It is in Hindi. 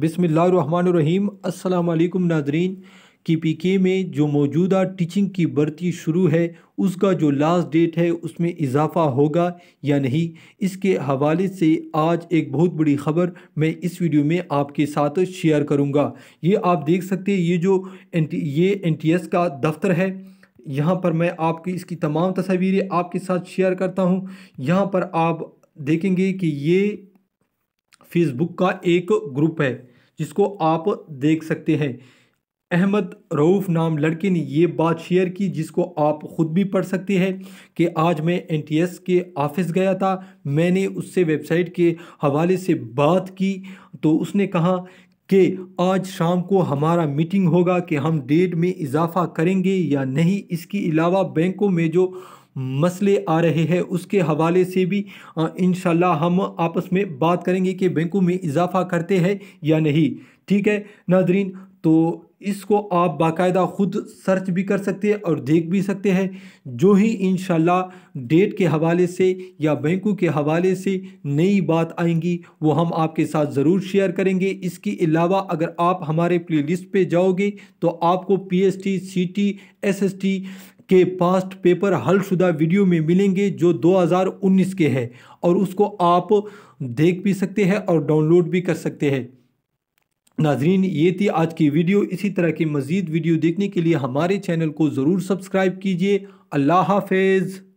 बिसमीम् अल्लाम नाजरीन के पी के में जो मौजूदा टीचिंग की भर्ती शुरू है उसका जो लास्ट डेट है उसमें इजाफ़ा होगा या नहीं इसके हवाले से आज एक बहुत बड़ी ख़बर मैं इस वीडियो में आपके साथ शेयर करूँगा ये आप देख सकते हैं ये जो एन ये एन टी एस का दफ्तर है यहाँ पर मैं आपकी इसकी तमाम तस्वीरें आपके साथ शेयर करता हूँ यहाँ पर आप देखेंगे कि ये फेसबुक का एक ग्रुप है जिसको आप देख सकते हैं अहमद रऊफ़ नाम लड़के ने ये बात शेयर की जिसको आप ख़ुद भी पढ़ सकते हैं कि आज मैं एन टी एस के ऑफ़िस गया था मैंने उससे वेबसाइट के हवाले से बात की तो उसने कहा कि आज शाम को हमारा मीटिंग होगा कि हम डेट में इजाफ़ा करेंगे या नहीं इसके अलावा बैंकों में जो मसले आ रहे हैं उसके हवाले से भी इन हम आपस में बात करेंगे कि बैंकों में इजाफा करते हैं या नहीं ठीक है नादरीन तो इसको आप बाकायदा ख़ुद सर्च भी कर सकते हैं और देख भी सकते हैं जो ही इन डेट के हवाले से या बैंकों के हवाले से नई बात आएंगी वो हम आपके साथ ज़रूर शेयर करेंगे इसके अलावा अगर आप हमारे प्लेलिस्ट पे जाओगे तो आपको पीएसटी, सीटी, एसएसटी के पास्ट पेपर हलशुदा वीडियो में मिलेंगे जो 2019 के हैं और उसको आप देख भी सकते हैं और डाउनलोड भी कर सकते हैं नाजरीन ये थी आज की वीडियो इसी तरह की मज़ीद वीडियो देखने के लिए हमारे चैनल को ज़रूर सब्सक्राइब कीजिए अल्लाह हाफिज़